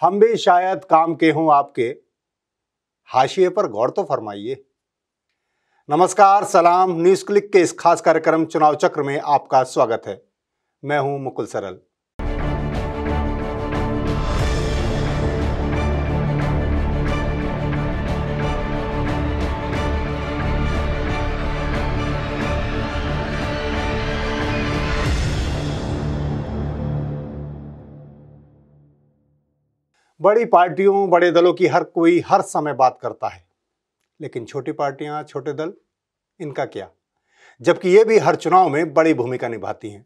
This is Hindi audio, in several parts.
हम भी शायद काम के हों आपके हाशिए पर गौर तो फरमाइए नमस्कार सलाम न्यूज क्लिक के इस खास कार्यक्रम चुनाव चक्र में आपका स्वागत है मैं हूं मुकुल सरल बड़ी पार्टियों बड़े दलों की हर कोई हर समय बात करता है लेकिन छोटी पार्टियां छोटे दल इनका क्या जबकि ये भी हर चुनाव में बड़ी भूमिका निभाती हैं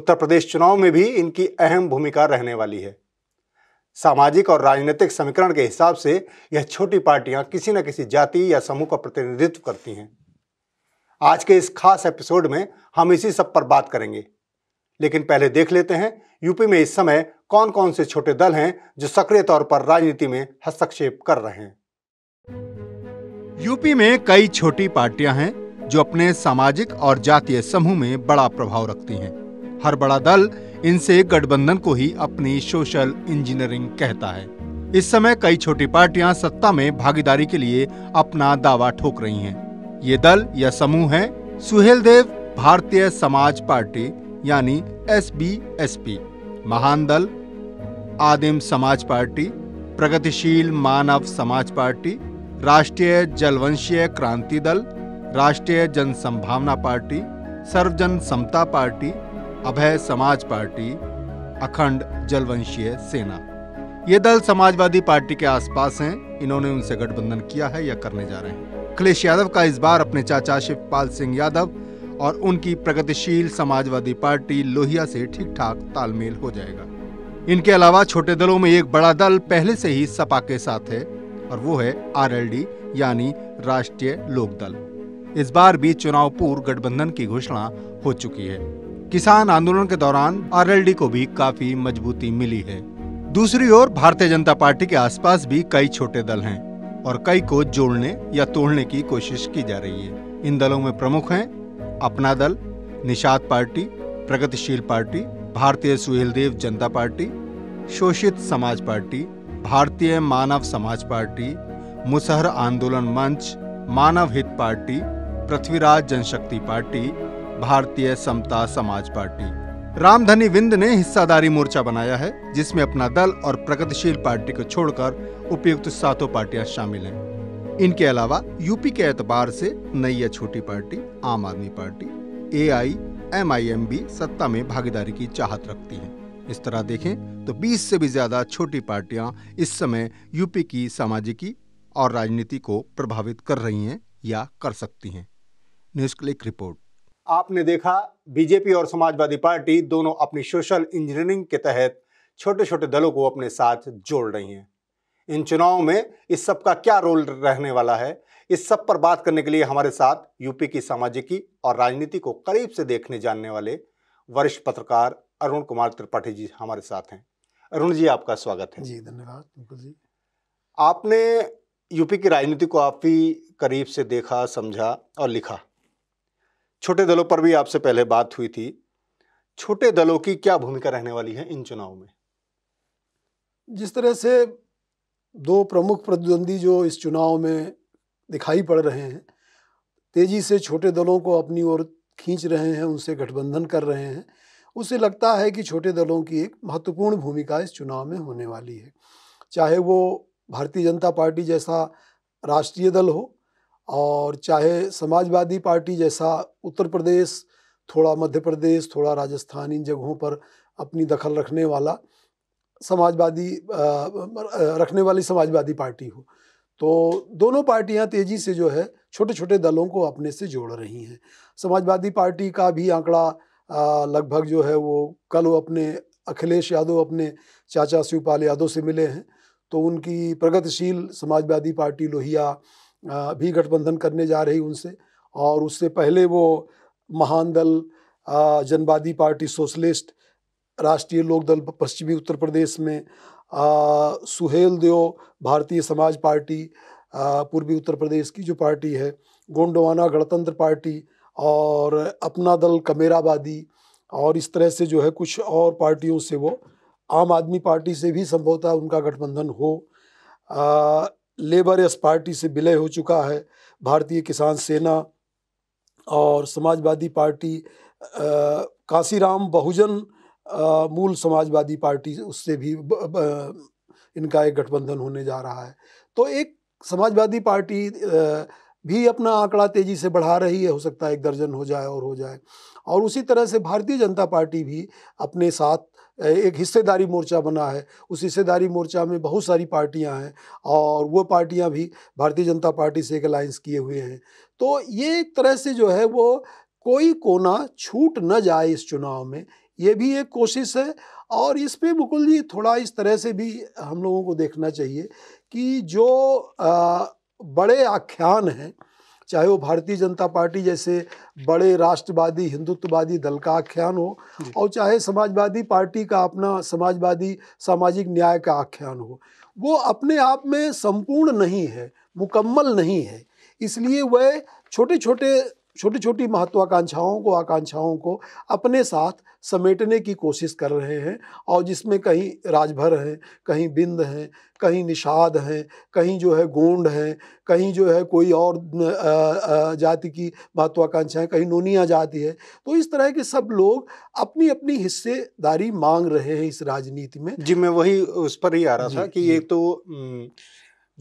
उत्तर प्रदेश चुनाव में भी इनकी अहम भूमिका रहने वाली है सामाजिक और राजनीतिक समीकरण के हिसाब से यह छोटी पार्टियां किसी न किसी जाति या समूह का प्रतिनिधित्व करती हैं आज के इस खास एपिसोड में हम इसी सब पर बात करेंगे लेकिन पहले देख लेते हैं यूपी में इस समय कौन कौन से छोटे दल हैं जो सक्रिय तौर पर राजनीति में हस्तक्षेप कर रहे हैं यूपी में कई छोटी पार्टियां हैं जो अपने सामाजिक और जातीय समूह में बड़ा प्रभाव रखती हैं हर बड़ा दल इनसे गठबंधन को ही अपनी सोशल इंजीनियरिंग कहता है इस समय कई छोटी पार्टियां सत्ता में भागीदारी के लिए अपना दावा ठोक रही हैं। ये दल या समूह है सुहेल देव भारतीय समाज पार्टी यानी एसबीएसपी महान दल आदिम समाज पार्टी प्रगतिशील मानव समाज पार्टी राष्ट्रीय जलवंशीय क्रांति दल राष्ट्रीय जन संभावना पार्टी सर्वजन समता पार्टी अभय समाज पार्टी अखंड जलवंशीय सेना ये दल समाजवादी पार्टी के आसपास हैं इन्होंने उनसे गठबंधन किया है या करने जा रहे हैं अखिलेश यादव का इस बार अपने चाचा शिवपाल सिंह यादव और उनकी प्रगतिशील समाजवादी पार्टी लोहिया से ठीक ठाक तालमेल हो जाएगा इनके अलावा छोटे दलों में एक बड़ा दल पहले से ही सपा के साथ है और वो है आरएलडी यानी राष्ट्रीय लोकदल इस बार भी चुनाव पूर्व गठबंधन की घोषणा हो चुकी है किसान आंदोलन के दौरान आरएलडी को भी काफी मजबूती मिली है दूसरी ओर भारतीय जनता पार्टी के आसपास भी कई छोटे दल हैं और कई को जोड़ने या तोड़ने की कोशिश की जा रही है इन दलों में प्रमुख हैं अपना दल निषाद पार्टी प्रगतिशील पार्टी भारतीय सुहेलदेव जनता पार्टी शोषित समाज पार्टी भारतीय मानव समाज पार्टी मुसहर आंदोलन मंच मानव हित पार्टी पृथ्वीराज जनशक्ति पार्टी भारतीय समता समाज पार्टी रामधनी विंद ने हिस्सादारी मोर्चा बनाया है जिसमें अपना दल और प्रगतिशील पार्टी को छोड़कर उपयुक्त सातों पार्टियां शामिल हैं इनके अलावा यूपी के एतबार से नई या छोटी party Aam Aadmi Party A I M I M भी सत्ता में भागीदारी की चाहत रखती है इस तरह देखें तो 20 से भी ज्यादा छोटी पार्टियां इस समय यूपी की सामाजिकी और राजनीति को प्रभावित कर रही हैं या कर सकती हैं न्यूज क्लिक रिपोर्ट आपने देखा बीजेपी और समाजवादी पार्टी दोनों अपनी सोशल इंजीनियरिंग के तहत छोटे छोटे दलों को अपने साथ जोड़ रही हैं इन चुनाव में इस सब का क्या रोल रहने वाला है इस सब पर बात करने के लिए हमारे साथ यूपी की सामाजिकी और राजनीति को करीब से देखने जानने वाले वरिष्ठ पत्रकार अरुण कुमार त्रिपाठी जी हमारे साथ हैं अरुण जी आपका स्वागत है जी धन्यवाद जी आपने यूपी की राजनीति को काफ़ी करीब से देखा समझा और लिखा छोटे दलों पर भी आपसे पहले बात हुई थी छोटे दलों की क्या भूमिका रहने वाली है इन चुनाव में जिस तरह से दो प्रमुख प्रतिद्वंदी जो इस चुनाव में दिखाई पड़ रहे हैं तेज़ी से छोटे दलों को अपनी ओर खींच रहे हैं उनसे गठबंधन कर रहे हैं उसे लगता है कि छोटे दलों की एक महत्वपूर्ण भूमिका इस चुनाव में होने वाली है चाहे वो भारतीय जनता पार्टी जैसा राष्ट्रीय दल हो और चाहे समाजवादी पार्टी जैसा उत्तर प्रदेश थोड़ा मध्य प्रदेश थोड़ा राजस्थान इन जगहों पर अपनी दखल रखने वाला समाजवादी रखने वाली समाजवादी पार्टी हो तो दोनों पार्टियां तेज़ी से जो है छोटे छोटे दलों को अपने से जोड़ रही हैं समाजवादी पार्टी का भी आंकड़ा लगभग जो है वो कल वो अपने अखिलेश यादव अपने चाचा शिवपाल यादव से मिले हैं तो उनकी प्रगतिशील समाजवादी पार्टी लोहिया भी गठबंधन करने जा रही उनसे और उससे पहले वो महान दल जनवादी पार्टी सोशलिस्ट राष्ट्रीय लोक दल पश्चिमी उत्तर प्रदेश में आ, सुहेल देव भारतीय समाज पार्टी पूर्वी उत्तर प्रदेश की जो पार्टी है गोंडवाना गणतंत्र पार्टी और अपना दल कमेराबादी और इस तरह से जो है कुछ और पार्टियों से वो आम आदमी पार्टी से भी संभवतः उनका गठबंधन हो आ, लेबर एस पार्टी से विलय हो चुका है भारतीय किसान सेना और समाजवादी पार्टी काशीराम बहुजन आ, मूल समाजवादी पार्टी उससे भी ब, ब, इनका एक गठबंधन होने जा रहा है तो एक समाजवादी पार्टी भी अपना आंकड़ा तेज़ी से बढ़ा रही है हो सकता है एक दर्जन हो जाए और हो जाए और उसी तरह से भारतीय जनता पार्टी भी अपने साथ एक हिस्सेदारी मोर्चा बना है उस हिस्सेदारी मोर्चा में बहुत सारी पार्टियां हैं और वो पार्टियां भी भारतीय जनता पार्टी से एक अलायंस किए हुए हैं तो ये एक तरह से जो है वो कोई कोना छूट न जाए इस चुनाव में ये भी एक कोशिश है और इस पर मुकुल जी थोड़ा इस तरह से भी हम लोगों को देखना चाहिए कि जो आ, बड़े आख्यान हैं चाहे वो भारतीय जनता पार्टी जैसे बड़े राष्ट्रवादी हिंदुत्ववादी दल का आख्यान हो और चाहे समाजवादी पार्टी का अपना समाजवादी सामाजिक न्याय का आख्यान हो वो अपने आप में संपूर्ण नहीं है मुकम्मल नहीं है इसलिए वह छोटे छोटे छोटी छोटी महत्वाकांक्षाओं को आकांक्षाओं को अपने साथ समेटने की कोशिश कर रहे हैं और जिसमें कहीं राजभर हैं कहीं बिंद हैं कहीं निषाद हैं कहीं जो है गोंड हैं कहीं जो है कोई और जाति की महत्वाकांक्षाएँ कहीं नोनिया जाति है तो इस तरह के सब लोग अपनी अपनी हिस्सेदारी मांग रहे हैं इस राजनीति में जी मैं वही उस पर ही आ रहा था कि ये तो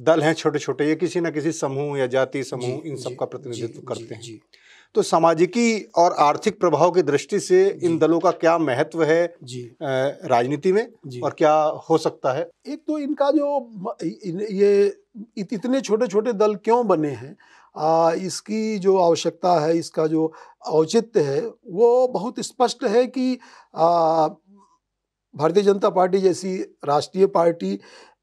दल हैं छोटे छोटे ये किसी ना किसी समूह या जाति समूह इन सब का प्रतिनिधित्व करते हैं तो सामाजिकी और आर्थिक प्रभाव की दृष्टि से इन दलों का क्या महत्व है जी राजनीति में जी। और क्या हो सकता है एक तो इनका जो ये इतने छोटे छोटे दल क्यों बने हैं आ, इसकी जो आवश्यकता है इसका जो औचित्य है वो बहुत स्पष्ट है कि भारतीय जनता पार्टी जैसी राष्ट्रीय पार्टी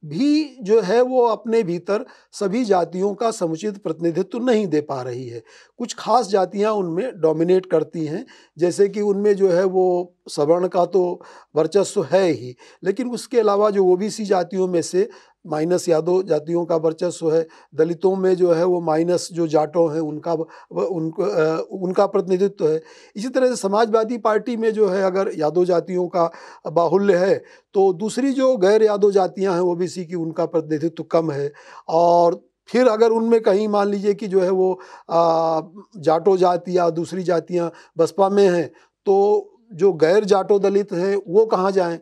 भी जो है वो अपने भीतर सभी जातियों का समुचित प्रतिनिधित्व नहीं दे पा रही है कुछ खास जातियां उनमें डोमिनेट करती हैं जैसे कि उनमें जो है वो सवर्ण का तो वर्चस्व है ही लेकिन उसके अलावा जो ओ बी सी जातियों में से माइनस यादव जातियों का वर्चस्व है दलितों में जो है वो माइनस जो जाटों हैं उनका उनको उनका प्रतिनिधित्व है इसी तरह से समाजवादी पार्टी में जो है अगर यादव जातियों का बाहुल्य है तो दूसरी जो गैर यादव जातियां हैं ओ बी की उनका प्रतिनिधित्व कम है और फिर अगर उनमें कहीं मान लीजिए कि जो है वो जाटो जाति या दूसरी जातियाँ बसपा में हैं तो जो गैर जाटो दलित हैं वो कहाँ जाएँ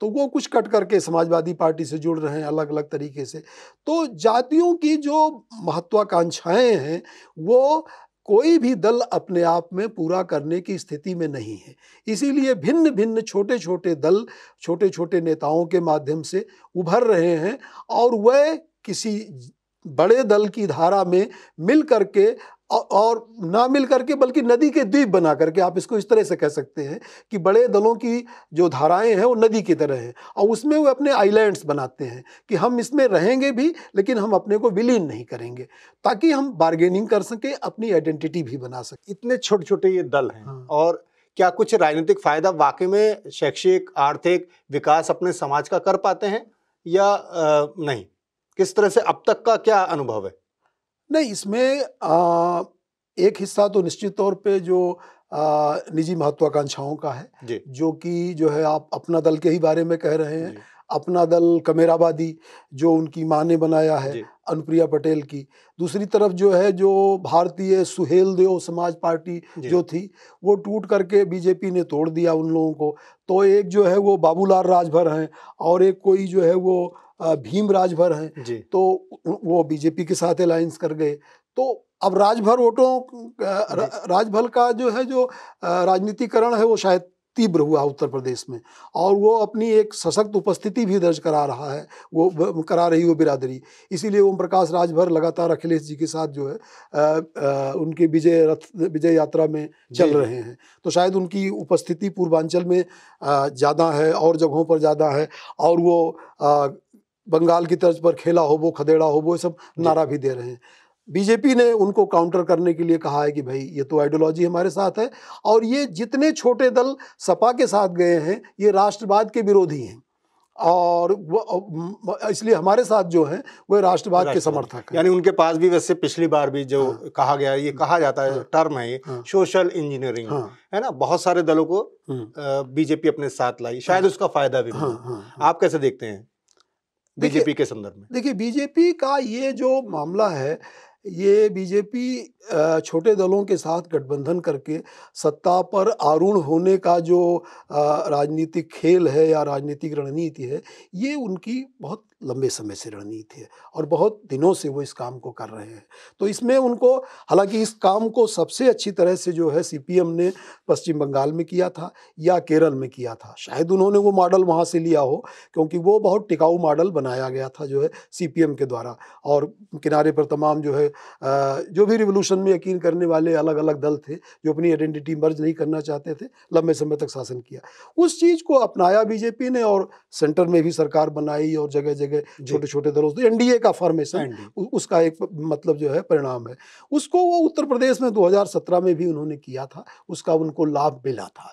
तो वो कुछ कट करके समाजवादी पार्टी से जुड़ रहे हैं अलग अलग तरीके से तो जातियों की जो महत्वाकांक्षाएं हैं वो कोई भी दल अपने आप में पूरा करने की स्थिति में नहीं है इसीलिए भिन्न भिन्न छोटे छोटे दल छोटे छोटे नेताओं के माध्यम से उभर रहे हैं और वह किसी बड़े दल की धारा में मिल करके और ना मिल करके बल्कि नदी के द्वीप बना करके आप इसको इस तरह से कह सकते हैं कि बड़े दलों की जो धाराएं हैं वो नदी की तरह हैं और उसमें वो अपने आइलैंड्स बनाते हैं कि हम इसमें रहेंगे भी लेकिन हम अपने को विलीन नहीं करेंगे ताकि हम बार्गेनिंग कर सकें अपनी आइडेंटिटी भी बना सकें इतने छोटे छोटे ये दल हैं हाँ। और क्या कुछ राजनीतिक फ़ायदा वाकई में शैक्षिक आर्थिक विकास अपने समाज का कर पाते हैं या नहीं किस तरह से अब तक का क्या अनुभव है नहीं इसमें आ, एक हिस्सा तो निश्चित तौर पे जो आ, निजी महत्वाकांक्षाओं का है जो कि जो है आप अपना दल के ही बारे में कह रहे हैं अपना दल कमेराबादी जो उनकी माँ ने बनाया है अनुप्रिया पटेल की दूसरी तरफ जो है जो भारतीय सुहेल देव समाज पार्टी जो थी वो टूट करके बीजेपी ने तोड़ दिया उन लोगों को तो एक जो है वो बाबूलाल राजभर हैं और एक कोई जो है वो भीम राजभर हैं तो वो बीजेपी के साथ अलायंस कर गए तो अब राजभर वोटों राजभर का जो है जो राजनीतिकरण है वो शायद तीव्र हुआ उत्तर प्रदेश में और वो अपनी एक सशक्त उपस्थिति भी दर्ज करा रहा है वो करा रही वो बिरादरी इसीलिए ओम प्रकाश राजभर लगातार अखिलेश जी के साथ जो है आ, आ, उनके विजय रथ विजय यात्रा में चल रहे हैं तो शायद उनकी उपस्थिति पूर्वांचल में ज़्यादा है और जगहों पर ज़्यादा है और वो आ, बंगाल की तर्ज पर खेला हो वो खदेड़ा हो वो सब नारा भी दे रहे हैं बीजेपी ने उनको काउंटर करने के लिए कहा है कि भाई ये तो आइडियोलॉजी हमारे साथ है और ये जितने छोटे दल सपा के साथ गए हैं ये राष्ट्रवाद के विरोधी हैं और इसलिए हमारे साथ जो है वह राष्ट्रवाद के समर्थक यानी उनके पास भी वैसे पिछली बार भी जो हाँ, कहा गया ये कहा जाता है हाँ, टर्म है ये हाँ, सोशल इंजीनियरिंग हाँ, है ना बहुत सारे दलों को हाँ। बीजेपी अपने साथ लाई शायद हाँ, उसका फायदा भी हाँ, हाँ, हाँ, आप कैसे देखते हैं बीजेपी के संदर्भ में देखिए बीजेपी का ये जो मामला है ये बीजेपी छोटे दलों के साथ गठबंधन करके सत्ता पर आरूढ़ होने का जो राजनीतिक खेल है या राजनीतिक रणनीति है ये उनकी बहुत लंबे समय से रणनीति है और बहुत दिनों से वो इस काम को कर रहे हैं तो इसमें उनको हालांकि इस काम को सबसे अच्छी तरह से जो है सीपीएम ने पश्चिम बंगाल में किया था या केरल में किया था शायद उन्होंने वो मॉडल वहाँ से लिया हो क्योंकि वो बहुत टिकाऊ मॉडल बनाया गया था जो है सी के द्वारा और किनारे पर तमाम जो है जो भी रिवोल्यूशन में यकीन करने वाले अलग अलग दल थे जो अपनी आइडेंटिटी मर्ज नहीं करना चाहते थे लंबे समय तक शासन किया उस चीज़ को अपनाया बीजेपी ने और सेंटर में भी सरकार बनाई और जगह जगह जगह छोटे छोटे दलों से एनडीए का फॉर्मेशन उसका एक मतलब जो है परिणाम है उसको वो उत्तर प्रदेश में 2017 में भी उन्होंने किया था उसका उनको लाभ मिला था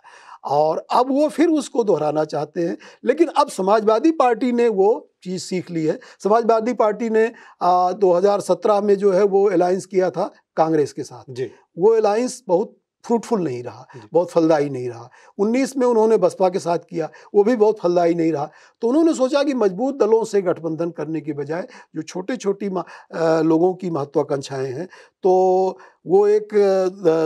और अब वो फिर उसको दोहराना चाहते हैं लेकिन अब समाजवादी पार्टी ने वो चीज़ सीख ली है समाजवादी पार्टी ने आ, 2017 में जो है वो अलायंस किया था कांग्रेस के साथ जी वो अलायंस बहुत फ्रूटफुल नहीं रहा बहुत फलदायी नहीं रहा 19 में उन्होंने बसपा के साथ किया वो भी बहुत फलदायी नहीं रहा तो उन्होंने सोचा कि मजबूत दलों से गठबंधन करने के बजाय जो छोटे छोटी लोगों की महत्वाकांक्षाएं हैं तो वो एक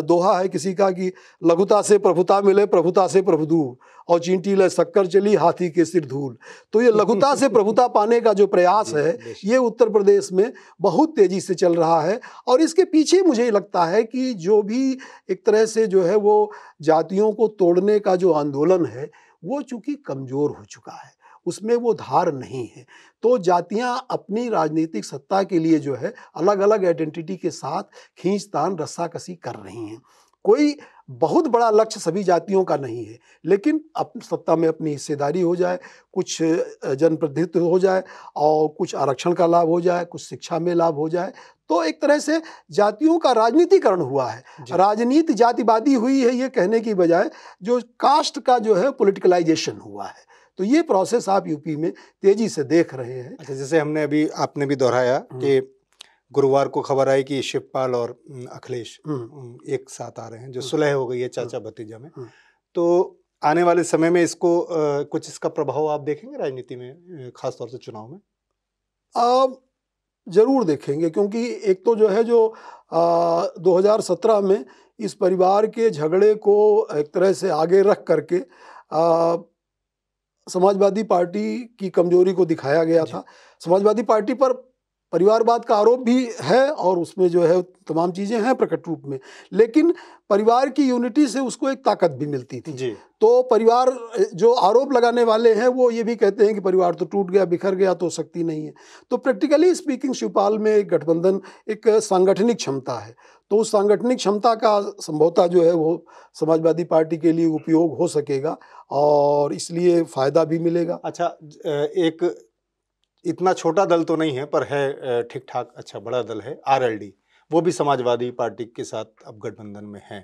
दोहा है किसी का कि लघुता से प्रभुता मिले प्रभुता से प्रभुदू और चींटी ले शक्कर चली हाथी के सिर धूल तो ये लघुता से प्रभुता पाने का जो प्रयास है ये उत्तर प्रदेश में बहुत तेज़ी से चल रहा है और इसके पीछे मुझे लगता है कि जो भी एक तरह से जो है वो जातियों को तोड़ने का जो आंदोलन है वो चूँकि कमज़ोर हो चुका है उसमें वो धार नहीं है तो जातियां अपनी राजनीतिक सत्ता के लिए जो है अलग अलग आइडेंटिटी के साथ खींचतान रस्साकसी कर रही हैं कोई बहुत बड़ा लक्ष्य सभी जातियों का नहीं है लेकिन अप सत्ता में अपनी हिस्सेदारी हो जाए कुछ जनप्रतिनिधित्व हो जाए और कुछ आरक्षण का लाभ हो जाए कुछ शिक्षा में लाभ हो जाए तो एक तरह से जातियों का राजनीतिकरण हुआ है राजनीति जातिवादी हुई है ये कहने की बजाय जो कास्ट का जो है पोलिटिकलाइजेशन हुआ है तो ये प्रोसेस आप यूपी में तेजी से देख रहे हैं अच्छा जैसे हमने अभी आपने भी दोहराया हम्म। कि गुरुवार को खबर आई कि शिवपाल और अखिलेश हम्म। एक साथ आ रहे हैं जो हम्म। सुलह हो गई है चाचा भतीजा में तो आने वाले समय में इसको आ, कुछ इसका प्रभाव आप देखेंगे राजनीति में खासतौर से चुनाव में आप जरूर देखेंगे क्योंकि एक तो जो है जो आ, 2017 में इस परिवार के झगड़े को एक तरह से आगे रख करके आ, समाजवादी पार्टी की कमजोरी को दिखाया गया था समाजवादी पार्टी पर परिवारवाद का आरोप भी है और उसमें जो है तमाम चीज़ें हैं प्रकट रूप में लेकिन परिवार की यूनिटी से उसको एक ताकत भी मिलती थी जी। तो परिवार जो आरोप लगाने वाले हैं वो ये भी कहते हैं कि परिवार तो टूट गया बिखर गया तो शक्ति नहीं है तो प्रैक्टिकली स्पीकिंग शिवपाल में एक गठबंधन एक सांगठनिक क्षमता है तो उस सांगठनिक क्षमता का संभवता जो है वो समाजवादी पार्टी के लिए उपयोग हो सकेगा और इसलिए फ़ायदा भी मिलेगा अच्छा एक इतना छोटा दल तो नहीं है पर है ठीक ठाक अच्छा बड़ा दल है आर वो भी समाजवादी पार्टी के साथ अब गठबंधन में है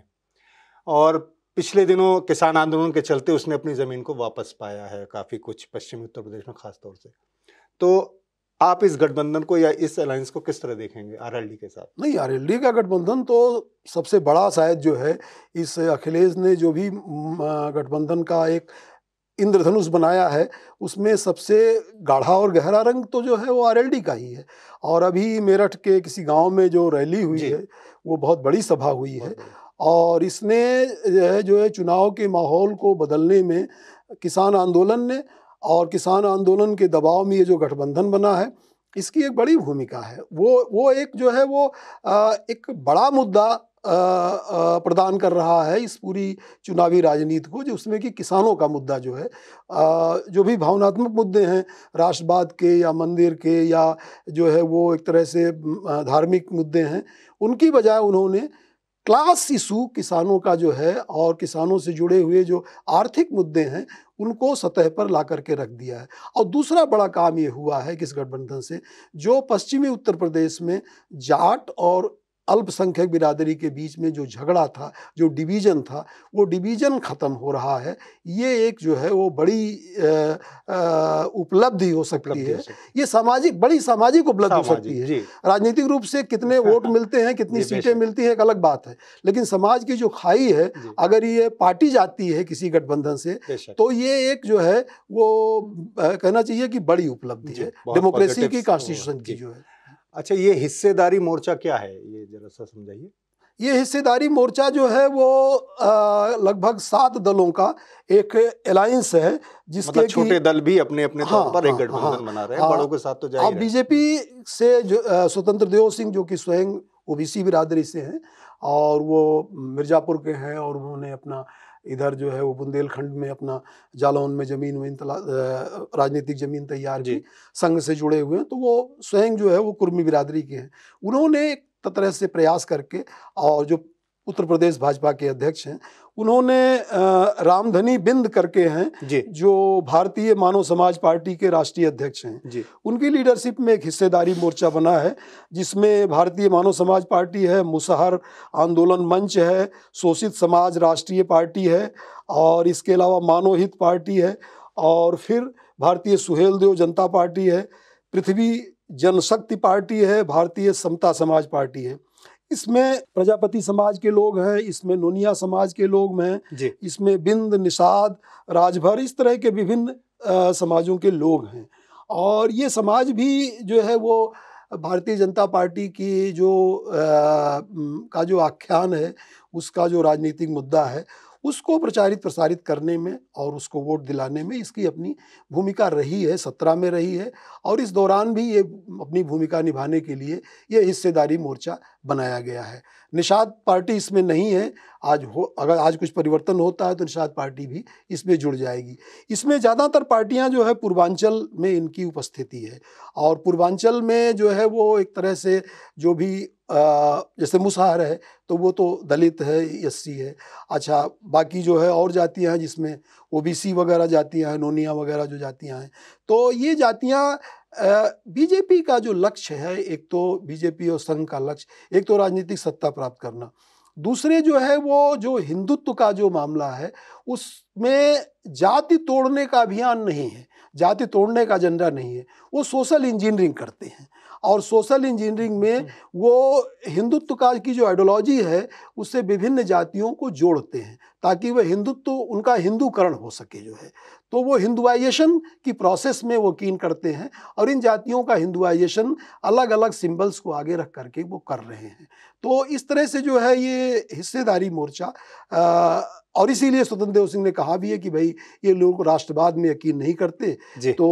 और पिछले दिनों किसान आंदोलन के चलते उसने अपनी ज़मीन को वापस पाया है काफ़ी कुछ पश्चिमी उत्तर प्रदेश में खासतौर से तो आप इस गठबंधन को या इस अलायंस को किस तरह देखेंगे आरएलडी के साथ नहीं आरएलडी का गठबंधन तो सबसे बड़ा शायद जो है इस अखिलेश ने जो भी गठबंधन का एक इंद्रधनुष बनाया है उसमें सबसे गाढ़ा और गहरा रंग तो जो है वो आरएलडी का ही है और अभी मेरठ के किसी गांव में जो रैली हुई है वो बहुत बड़ी सभा हुई है और इसने जो है जो है चुनाव के माहौल को बदलने में किसान आंदोलन ने और किसान आंदोलन के दबाव में ये जो गठबंधन बना है इसकी एक बड़ी भूमिका है वो वो एक जो है वो आ, एक बड़ा मुद्दा प्रदान कर रहा है इस पूरी चुनावी राजनीति को जो उसमें कि किसानों का मुद्दा जो है जो भी भावनात्मक मुद्दे हैं राष्ट्रवाद के या मंदिर के या जो है वो एक तरह से धार्मिक मुद्दे हैं उनकी बजाय उन्होंने क्लास इशू किसानों का जो है और किसानों से जुड़े हुए जो आर्थिक मुद्दे हैं उनको सतह पर ला करके रख दिया है और दूसरा बड़ा काम ये हुआ है किस गठबंधन से जो पश्चिमी उत्तर प्रदेश में जाट और अल्पसंख्यक बिरादरी के बीच में जो झगड़ा था जो डिवीज़न था वो डिवीज़न ख़त्म हो रहा है ये एक जो है वो बड़ी उपलब्धि हो सकती है ये सामाजिक बड़ी सामाजिक उपलब्धि हो सकती है राजनीतिक रूप से कितने वोट मिलते हैं कितनी सीटें मिलती हैं एक अलग बात है लेकिन समाज की जो खाई है अगर ये पार्टी जाती है किसी गठबंधन से तो ये एक जो है वो कहना चाहिए कि बड़ी उपलब्धि है डेमोक्रेसी की कॉन्स्टिट्यूशन की जो है अच्छा ये हिस्सेदारी मोर्चा क्या है ये जरा सा समझाइए ये हिस्सेदारी मोर्चा जो है वो लगभग सात दलों का एक अलायंस है जिसके मतलब छोटे दल भी अपने अपने हाँ, पर एक हाँ, गठबंधन हाँ, बना रहे हैं हाँ, बड़ों के साथ तो जा हाँ, बीजेपी से जो स्वतंत्र देव सिंह जो कि स्वयं ओबीसी बिरादरी से हैं और वो मिर्ज़ापुर के हैं और उन्होंने अपना इधर जो है वो बुंदेलखंड में अपना जालौन में ज़मीन वमीन राजनीतिक ज़मीन तैयार की संघ से जुड़े हुए हैं तो वो स्वयं जो है वो कुर्मी बिरादरी के हैं उन्होंने एक तरह से प्रयास करके और जो उत्तर प्रदेश भाजपा के अध्यक्ष हैं उन्होंने रामधनी बिंद करके हैं जो भारतीय मानव समाज पार्टी के राष्ट्रीय अध्यक्ष हैं जी। उनकी लीडरशिप में एक हिस्सेदारी मोर्चा बना है जिसमें भारतीय मानव समाज पार्टी है मुसहर आंदोलन मंच है शोषित समाज राष्ट्रीय पार्टी है और इसके अलावा हित पार्टी है और फिर भारतीय सुहेल देव जनता पार्टी है पृथ्वी जनशक्ति पार्टी है भारतीय समता समाज पार्टी है इसमें प्रजापति समाज के लोग हैं इसमें नोनिया समाज के लोग हैं इसमें बिंद निषाद राजभर इस तरह के विभिन्न समाजों के लोग हैं और ये समाज भी जो है वो भारतीय जनता पार्टी की जो आ, का जो आख्यान है उसका जो राजनीतिक मुद्दा है उसको प्रचारित प्रसारित करने में और उसको वोट दिलाने में इसकी अपनी भूमिका रही है सत्रह में रही है और इस दौरान भी ये अपनी भूमिका निभाने के लिए ये हिस्सेदारी मोर्चा बनाया गया है निषाद पार्टी इसमें नहीं है आज हो अगर आज कुछ परिवर्तन होता है तो निषाद पार्टी भी इसमें जुड़ जाएगी इसमें ज़्यादातर पार्टियां जो है पूर्वांचल में इनकी उपस्थिति है और पूर्वांचल में जो है वो एक तरह से जो भी जैसे मुसाहर है तो वो तो दलित है एस है अच्छा बाकी जो है और जातियाँ हैं जिसमें ओ वगैरह जातियाँ हैं नोनिया वगैरह जो जातियाँ हैं तो ये जातियाँ बीजेपी का जो लक्ष्य है एक तो बीजेपी और संघ का लक्ष्य एक तो राजनीतिक सत्ता प्राप्त करना दूसरे जो है वो जो हिंदुत्व का जो मामला है उसमें जाति तोड़ने का अभियान नहीं है जाति तोड़ने का एजेंडा नहीं है वो सोशल इंजीनियरिंग करते हैं और सोशल इंजीनियरिंग में हम्म। वो हिंदुत्व का की जो आइडियोलॉजी है उससे विभिन्न जातियों को जोड़ते हैं ताकि वह हिंदुत्व उनका हिंदूकरण हो सके जो है तो वो हिंदुआइजेशन की प्रोसेस में वो कीन करते हैं और इन जातियों का हिंदुआइजेशन अलग अलग सिंबल्स को आगे रख करके वो कर रहे हैं तो इस तरह से जो है ये हिस्सेदारी मोर्चा आ, और इसीलिए स्वतंत्र देव सिंह ने कहा भी है कि भाई ये लोग राष्ट्रवाद में यकीन नहीं करते तो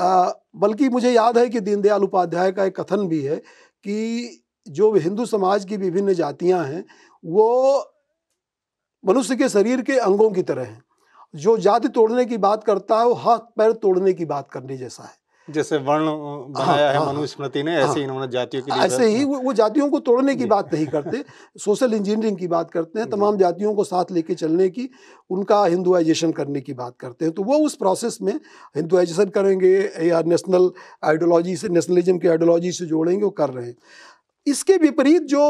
बल्कि मुझे याद है कि दीनदयाल उपाध्याय का एक कथन भी है कि जो हिंदू समाज की विभिन्न जातियां हैं वो मनुष्य के शरीर के अंगों की तरह हैं जो जाति तोड़ने की बात करता है वो हाथ पैर तोड़ने की बात करने जैसा है जैसे वर्ण बनाया है हाँ, हाँ, मनुस्मृति ने हाँ, ऐसे ही इन्होंने जातियों की ऐसे ही वो, वो जातियों को तोड़ने की बात नहीं करते सोशल इंजीनियरिंग की बात करते हैं तमाम जातियों को साथ लेके चलने की उनका हिंदुआइजेशन करने की बात करते हैं तो वो उस प्रोसेस में हिंदुआइजेशन करेंगे या नेशनल आइडियोलॉजी से नेशनलिज्म की आइडियोलॉजी से जोड़ेंगे वो कर रहे हैं इसके विपरीत जो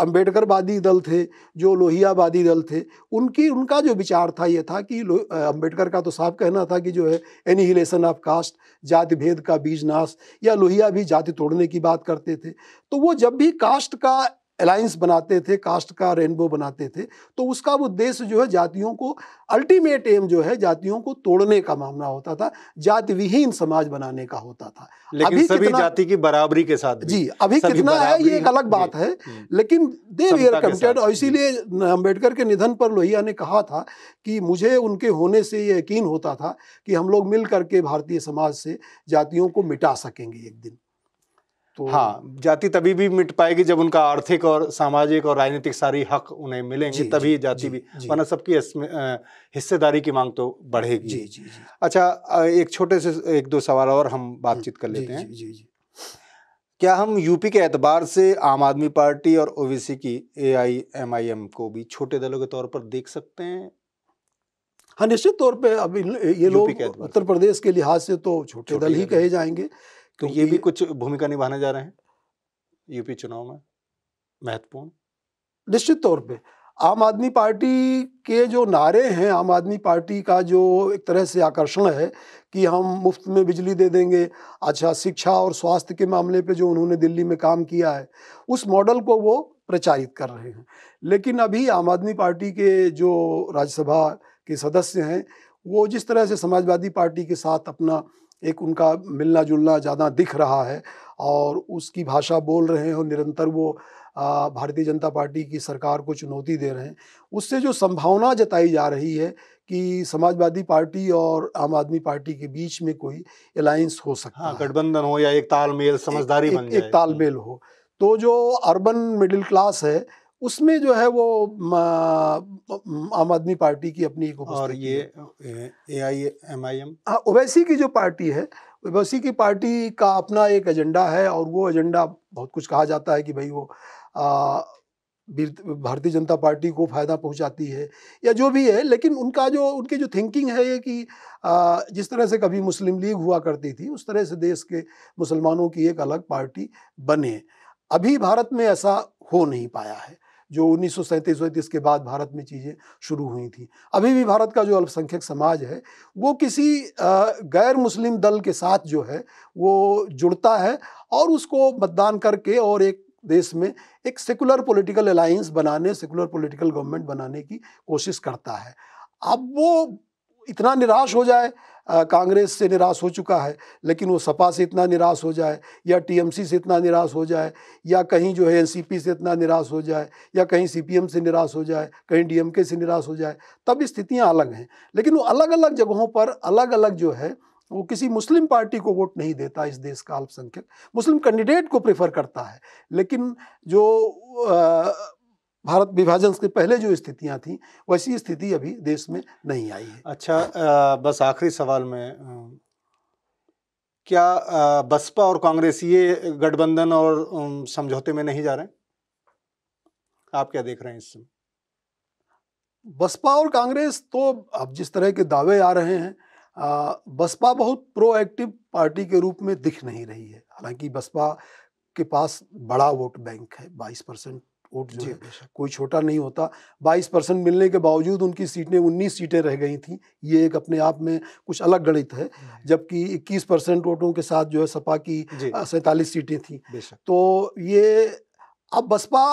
वादी दल थे जो लोहियावादी दल थे उनकी उनका जो विचार था ये था कि अम्बेडकर का तो साफ कहना था कि जो है एनिहिलेशन ऑफ कास्ट जाति भेद का बीज नाश या लोहिया भी जाति तोड़ने की बात करते थे तो वो जब भी कास्ट का अलायंस बनाते थे कास्ट का रेनबो बनाते थे तो उसका उद्देश्य जो है जातियों को अल्टीमेट एम जो है जातियों को तोड़ने का मामला होता था जाति विहीन समाज बनाने का होता था लेकिन अभी सभी कितना, जाति की बराबरी के साथ जी अभी कितना है ये एक अलग बात है लेकिन दे वियर कमिटेड और इसीलिए अम्बेडकर के निधन पर लोहिया ने कहा था कि मुझे उनके होने से ये यकीन होता था कि हम लोग मिल करके भारतीय समाज से जातियों को मिटा सकेंगे एक दिन तो हाँ जाति तभी भी मिट पाएगी जब उनका आर्थिक और सामाजिक और राजनीतिक सारी हक उन्हें मिलेंगे तभी जाति भी वरना सबकी हिस्सेदारी की मांग तो बढ़ेगी जी, जी, जी। अच्छा एक छोटे से एक दो सवाल और हम बातचीत कर लेते हैं जी, जी, क्या हम यूपी के एतबार से आम आदमी पार्टी और ओबीसी की ए एम को भी छोटे दलों के तौर पर देख सकते हैं हाँ निश्चित तौर पे अब ये लोग उत्तर प्रदेश के लिहाज से तो छोटे दल ही कहे जाएंगे तो ये भी कुछ भूमिका निभाने जा रहे हैं यूपी चुनाव में महत्वपूर्ण निश्चित तौर पे आम आदमी पार्टी के जो नारे हैं आम आदमी पार्टी का जो एक तरह से आकर्षण है कि हम मुफ्त में बिजली दे देंगे अच्छा शिक्षा और स्वास्थ्य के मामले पे जो उन्होंने दिल्ली में काम किया है उस मॉडल को वो प्रचारित कर रहे हैं लेकिन अभी आम आदमी पार्टी के जो राज्यसभा के सदस्य हैं वो जिस तरह से समाजवादी पार्टी के साथ अपना एक उनका मिलना जुलना ज़्यादा दिख रहा है और उसकी भाषा बोल रहे हैं और निरंतर वो भारतीय जनता पार्टी की सरकार को चुनौती दे रहे हैं उससे जो संभावना जताई जा रही है कि समाजवादी पार्टी और आम आदमी पार्टी के बीच में कोई अलायंस हो सकता हाँ, है गठबंधन हो या एक तालमेल समझदारी एक, बन एक, एक तालमेल हो तो जो अर्बन मिडिल क्लास है उसमें जो है वो आम आदमी पार्टी की अपनी एक और ये ए आई एम आई एम हाँ ओवैसी की जो पार्टी है ओवैसी की पार्टी का अपना एक एजेंडा है और वो एजेंडा बहुत कुछ कहा जाता है कि भाई वो भारतीय जनता पार्टी को फ़ायदा पहुंचाती है या जो भी है लेकिन उनका जो उनकी जो थिंकिंग है ये कि जिस तरह से कभी मुस्लिम लीग हुआ करती थी उस तरह से देश के मुसलमानों की एक अलग पार्टी बने अभी भारत में ऐसा हो नहीं पाया है जो उन्नीस सौ सैंतीस के बाद भारत में चीज़ें शुरू हुई थी अभी भी भारत का जो अल्पसंख्यक समाज है वो किसी गैर मुस्लिम दल के साथ जो है वो जुड़ता है और उसको मतदान करके और एक देश में एक सेकुलर पॉलिटिकल अलायंस बनाने सेकुलर पॉलिटिकल गवर्नमेंट बनाने की कोशिश करता है अब वो इतना निराश हो जाए कांग्रेस से निराश हो चुका है लेकिन वो सपा से इतना निराश हो जाए या टीएमसी से इतना निराश हो जाए या कहीं जो है एनसीपी से इतना निराश हो जाए या कहीं सीपीएम से निराश हो जाए कहीं डीएमके से निराश हो जाए तब स्थितियाँ अलग हैं लेकिन वो अलग अलग जगहों पर अलग अलग जो है वो किसी मुस्लिम पार्टी को वोट नहीं देता इस देश का अल्पसंख्यक मुस्लिम कैंडिडेट को प्रेफर करता है लेकिन जो आ, भारत विभाजन के पहले जो स्थितियां थी वैसी स्थिति अभी देश में नहीं आई है अच्छा आ, बस आखिरी सवाल में क्या आ, बसपा और कांग्रेस ये गठबंधन और समझौते में नहीं जा रहे आप क्या देख रहे हैं इसमें बसपा और कांग्रेस तो अब जिस तरह के दावे आ रहे हैं आ, बसपा बहुत प्रोएक्टिव पार्टी के रूप में दिख नहीं रही है हालांकि बसपा के पास बड़ा वोट बैंक है 22 परसेंट वोट जो कोई छोटा नहीं होता 22 परसेंट मिलने के बावजूद उनकी सीटें 19 सीटें रह गई थी ये एक अपने आप में कुछ अलग गणित है जबकि 21 परसेंट वोटों के साथ जो है सपा की सैंतालीस सीटें थी तो ये अब बसपा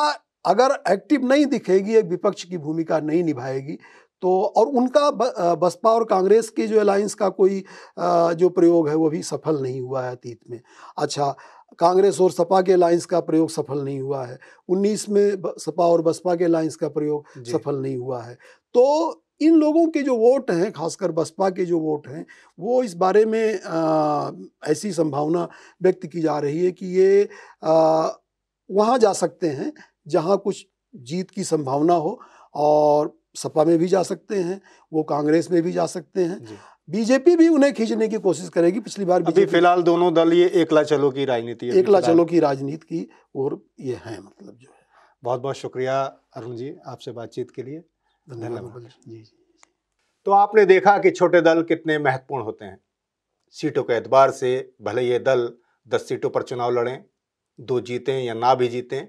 अगर एक्टिव नहीं दिखेगी एक विपक्ष की भूमिका नहीं निभाएगी तो और उनका बसपा और कांग्रेस के जो अलायंस का कोई जो प्रयोग है वो भी सफल नहीं हुआ है अतीत में अच्छा कांग्रेस और सपा के लाइंस का प्रयोग सफल नहीं हुआ है 19 में सपा और बसपा के लाइंस का प्रयोग सफल नहीं हुआ है तो इन लोगों के जो वोट हैं खासकर बसपा के जो वोट हैं वो इस बारे में आ, ऐसी संभावना व्यक्त की जा रही है कि ये आ, वहाँ जा सकते हैं जहाँ कुछ जीत की संभावना हो और सपा में भी जा सकते हैं वो कांग्रेस में भी जा सकते हैं बीजेपी भी उन्हें खींचने की कोशिश करेगी पिछली बार अभी फिलहाल दोनों दल ये एकला चलो की राजनीति एकला चलो की राजनीति की और ये है मतलब जो है बहुत बहुत शुक्रिया अरुण जी आपसे बातचीत के लिए धन्यवाद जी जी तो आपने देखा कि छोटे दल कितने महत्वपूर्ण होते हैं सीटों के एतबार से भले ये दल दस सीटों पर चुनाव लड़ें दो जीतें या ना भी जीतें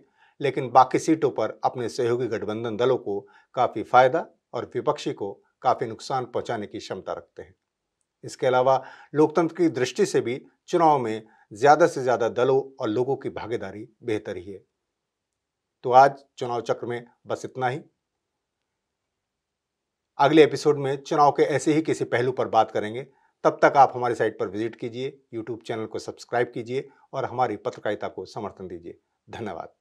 लेकिन बाकी सीटों पर अपने सहयोगी गठबंधन दलों को काफ़ी फायदा और विपक्षी को काफ़ी नुकसान पहुंचाने की क्षमता रखते हैं इसके अलावा लोकतंत्र की दृष्टि से भी चुनाव में ज़्यादा से ज़्यादा दलों और लोगों की भागीदारी बेहतर ही है तो आज चुनाव चक्र में बस इतना ही अगले एपिसोड में चुनाव के ऐसे ही किसी पहलू पर बात करेंगे तब तक आप हमारी साइट पर विजिट कीजिए यूट्यूब चैनल को सब्सक्राइब कीजिए और हमारी पत्रकारिता को समर्थन दीजिए धन्यवाद